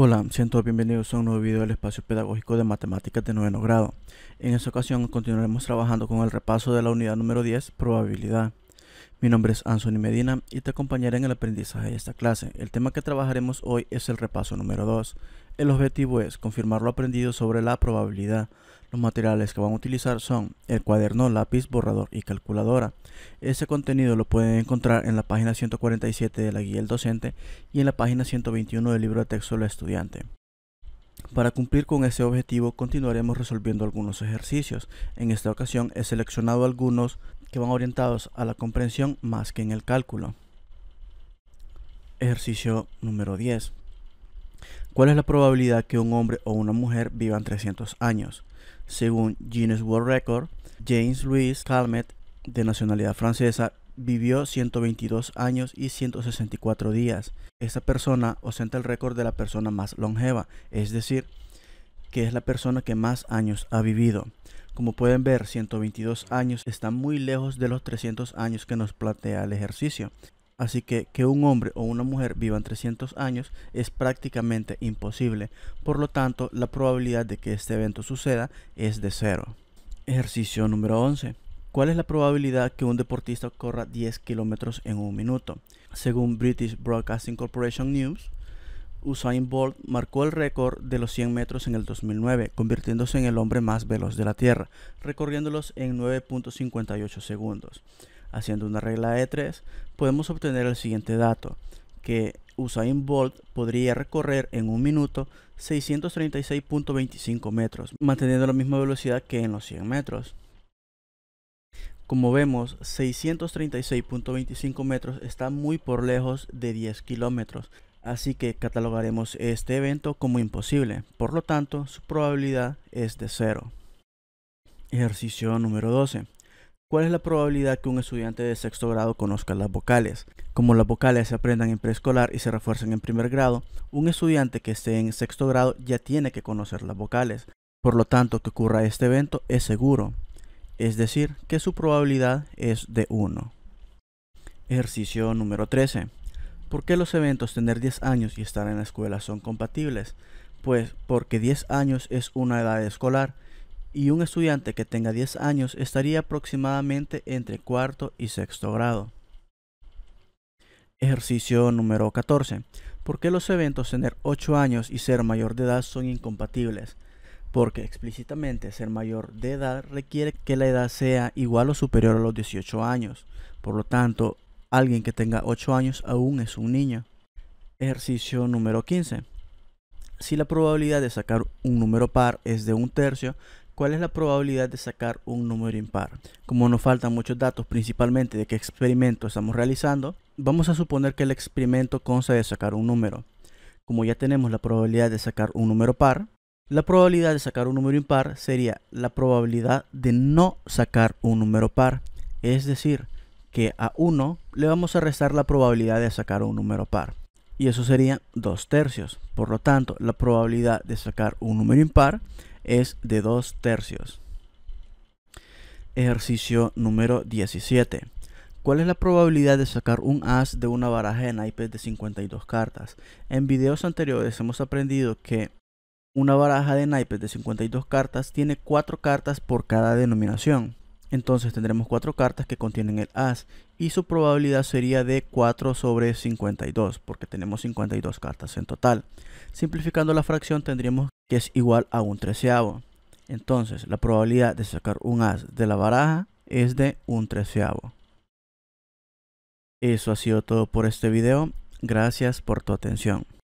Hola, siento bienvenidos a un nuevo video del espacio pedagógico de matemáticas de noveno grado. En esta ocasión continuaremos trabajando con el repaso de la unidad número 10, probabilidad. Mi nombre es Anthony Medina y te acompañaré en el aprendizaje de esta clase. El tema que trabajaremos hoy es el repaso número 2, el objetivo es confirmar lo aprendido sobre la probabilidad. Los materiales que van a utilizar son el cuaderno, lápiz, borrador y calculadora. Ese contenido lo pueden encontrar en la página 147 de la guía del docente y en la página 121 del libro de texto del estudiante. Para cumplir con ese objetivo continuaremos resolviendo algunos ejercicios. En esta ocasión he seleccionado algunos que van orientados a la comprensión más que en el cálculo. Ejercicio número 10. ¿Cuál es la probabilidad que un hombre o una mujer vivan 300 años? Según Guinness World Record, James Louis Calmet, de nacionalidad francesa, vivió 122 años y 164 días. Esta persona ostenta el récord de la persona más longeva, es decir, que es la persona que más años ha vivido. Como pueden ver, 122 años está muy lejos de los 300 años que nos plantea el ejercicio. Así que que un hombre o una mujer vivan 300 años es prácticamente imposible, por lo tanto la probabilidad de que este evento suceda es de cero. Ejercicio número 11. ¿Cuál es la probabilidad que un deportista corra 10 kilómetros en un minuto? Según British Broadcasting Corporation News, Usain Bolt marcó el récord de los 100 metros en el 2009, convirtiéndose en el hombre más veloz de la Tierra, recorriéndolos en 9.58 segundos. Haciendo una regla e 3, podemos obtener el siguiente dato, que Usain Bolt podría recorrer en un minuto 636.25 metros, manteniendo la misma velocidad que en los 100 metros. Como vemos, 636.25 metros está muy por lejos de 10 kilómetros, así que catalogaremos este evento como imposible, por lo tanto su probabilidad es de 0. Ejercicio número 12. ¿Cuál es la probabilidad que un estudiante de sexto grado conozca las vocales? Como las vocales se aprendan en preescolar y se refuerzan en primer grado, un estudiante que esté en sexto grado ya tiene que conocer las vocales. Por lo tanto, que ocurra este evento es seguro, es decir, que su probabilidad es de 1. Ejercicio número 13. ¿Por qué los eventos tener 10 años y estar en la escuela son compatibles? Pues porque 10 años es una edad escolar y un estudiante que tenga 10 años estaría aproximadamente entre cuarto y sexto grado. Ejercicio número 14. ¿Por qué los eventos tener 8 años y ser mayor de edad son incompatibles? Porque explícitamente ser mayor de edad requiere que la edad sea igual o superior a los 18 años. Por lo tanto, alguien que tenga 8 años aún es un niño. Ejercicio número 15. Si la probabilidad de sacar un número par es de un tercio, ¿Cuál es la probabilidad de sacar un número impar? Como nos faltan muchos datos, principalmente de qué experimento estamos realizando, vamos a suponer que el experimento consta de sacar un número. Como ya tenemos la probabilidad de sacar un número par, la probabilidad de sacar un número impar sería la probabilidad de no sacar un número par. Es decir, que a 1 le vamos a restar la probabilidad de sacar un número par. Y eso sería 2 tercios. Por lo tanto, la probabilidad de sacar un número impar es de dos tercios. Ejercicio número 17. ¿Cuál es la probabilidad de sacar un as de una baraja de naipes de 52 cartas? En videos anteriores hemos aprendido que una baraja de naipes de 52 cartas tiene 4 cartas por cada denominación. Entonces tendremos cuatro cartas que contienen el as y su probabilidad sería de 4 sobre 52 porque tenemos 52 cartas en total. Simplificando la fracción tendríamos que es igual a un treceavo. Entonces la probabilidad de sacar un as de la baraja es de un treceavo. Eso ha sido todo por este video. Gracias por tu atención.